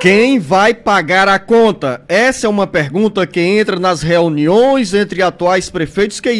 Quem vai pagar a conta? Essa é uma pergunta que entra nas reuniões entre atuais prefeitos que,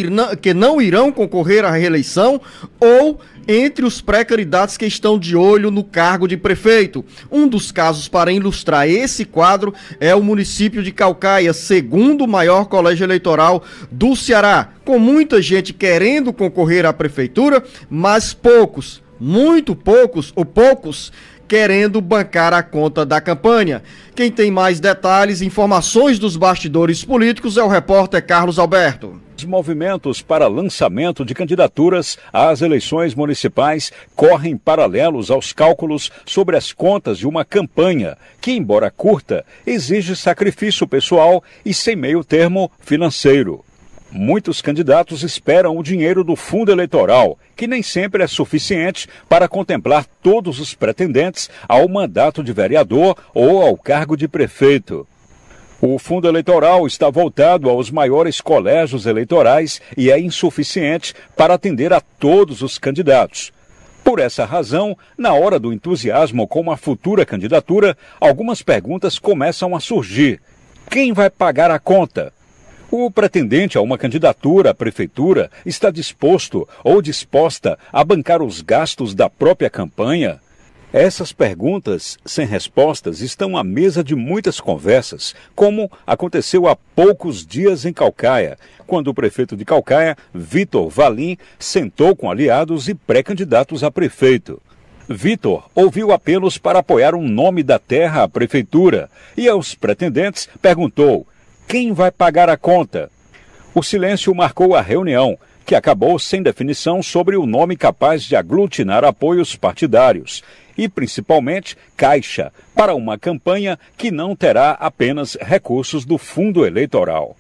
que não irão concorrer à reeleição ou entre os pré-candidatos que estão de olho no cargo de prefeito. Um dos casos para ilustrar esse quadro é o município de Calcaia, segundo maior colégio eleitoral do Ceará, com muita gente querendo concorrer à prefeitura, mas poucos muito poucos ou poucos querendo bancar a conta da campanha. Quem tem mais detalhes, informações dos bastidores políticos é o repórter Carlos Alberto. Os movimentos para lançamento de candidaturas às eleições municipais correm paralelos aos cálculos sobre as contas de uma campanha que, embora curta, exige sacrifício pessoal e sem meio termo financeiro. Muitos candidatos esperam o dinheiro do fundo eleitoral, que nem sempre é suficiente para contemplar todos os pretendentes ao mandato de vereador ou ao cargo de prefeito. O fundo eleitoral está voltado aos maiores colégios eleitorais e é insuficiente para atender a todos os candidatos. Por essa razão, na hora do entusiasmo com uma futura candidatura, algumas perguntas começam a surgir. Quem vai pagar a conta? O pretendente a uma candidatura à prefeitura está disposto ou disposta a bancar os gastos da própria campanha? Essas perguntas sem respostas estão à mesa de muitas conversas, como aconteceu há poucos dias em Calcaia, quando o prefeito de Calcaia, Vitor Valim, sentou com aliados e pré-candidatos a prefeito. Vitor ouviu apelos para apoiar um nome da terra à prefeitura e aos pretendentes perguntou: quem vai pagar a conta? O silêncio marcou a reunião, que acabou sem definição sobre o nome capaz de aglutinar apoios partidários e, principalmente, caixa para uma campanha que não terá apenas recursos do fundo eleitoral.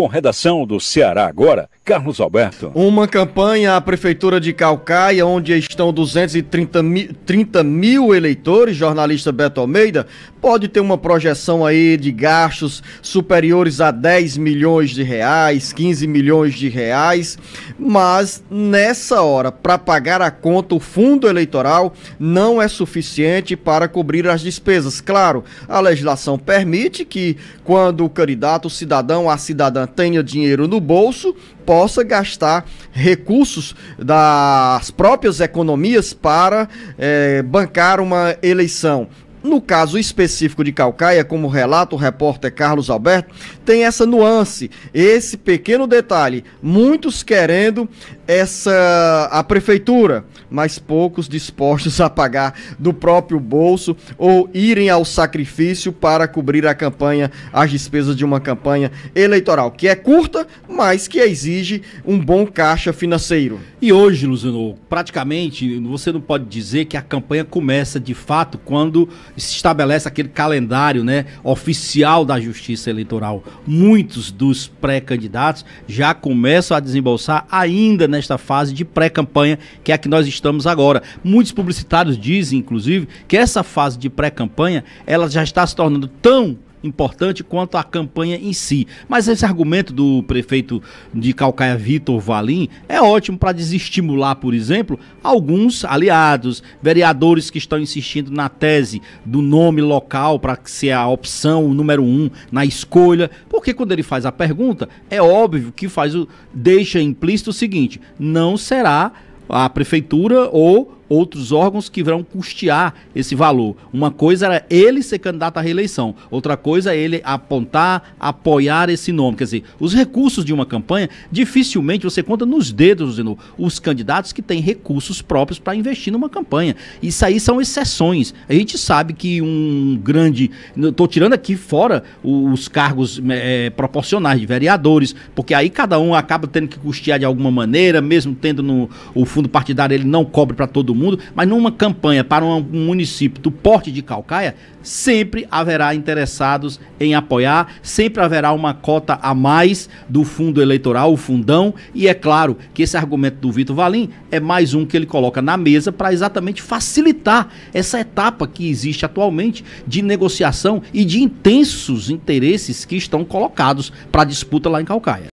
Com redação do Ceará Agora, Carlos Alberto. Uma campanha à Prefeitura de Calcaia, onde estão 230 mil, 30 mil eleitores, jornalista Beto Almeida, pode ter uma projeção aí de gastos superiores a 10 milhões de reais, 15 milhões de reais, mas nessa hora, para pagar a conta, o fundo eleitoral não é suficiente para cobrir as despesas. Claro, a legislação permite que, quando o candidato, o cidadão, a cidadã tenha dinheiro no bolso, possa gastar recursos das próprias economias para é, bancar uma eleição. No caso específico de Calcaia, como relata o repórter Carlos Alberto, tem essa nuance, esse pequeno detalhe, muitos querendo essa a prefeitura, mas poucos dispostos a pagar do próprio bolso ou irem ao sacrifício para cobrir a campanha, as despesas de uma campanha eleitoral, que é curta, mas que exige um bom caixa financeiro. E hoje, praticamente você não pode dizer que a campanha começa de fato quando se estabelece aquele calendário né, oficial da Justiça Eleitoral. Muitos dos pré-candidatos já começam a desembolsar ainda nesta fase de pré-campanha, que é a que nós estamos agora. Muitos publicitários dizem, inclusive, que essa fase de pré-campanha ela já está se tornando tão importante quanto à campanha em si. Mas esse argumento do prefeito de Calcaia, Vitor Valim, é ótimo para desestimular, por exemplo, alguns aliados, vereadores que estão insistindo na tese do nome local para ser a opção número um na escolha, porque quando ele faz a pergunta, é óbvio que faz o deixa implícito o seguinte: não será a prefeitura ou outros órgãos que vão custear esse valor. Uma coisa era ele ser candidato à reeleição, outra coisa é ele apontar, apoiar esse nome. Quer dizer, os recursos de uma campanha, dificilmente você conta nos dedos, Zeno, os candidatos que têm recursos próprios para investir numa campanha. Isso aí são exceções. A gente sabe que um grande. Estou tirando aqui fora os cargos é, proporcionais de vereadores, porque aí cada um acaba tendo que custear de alguma maneira, mesmo tendo no, o fundo partidário, ele não cobre para todo mundo mundo, mas numa campanha para um município do porte de Calcaia, sempre haverá interessados em apoiar, sempre haverá uma cota a mais do fundo eleitoral, o fundão, e é claro que esse argumento do Vitor Valim é mais um que ele coloca na mesa para exatamente facilitar essa etapa que existe atualmente de negociação e de intensos interesses que estão colocados para disputa lá em Calcaia.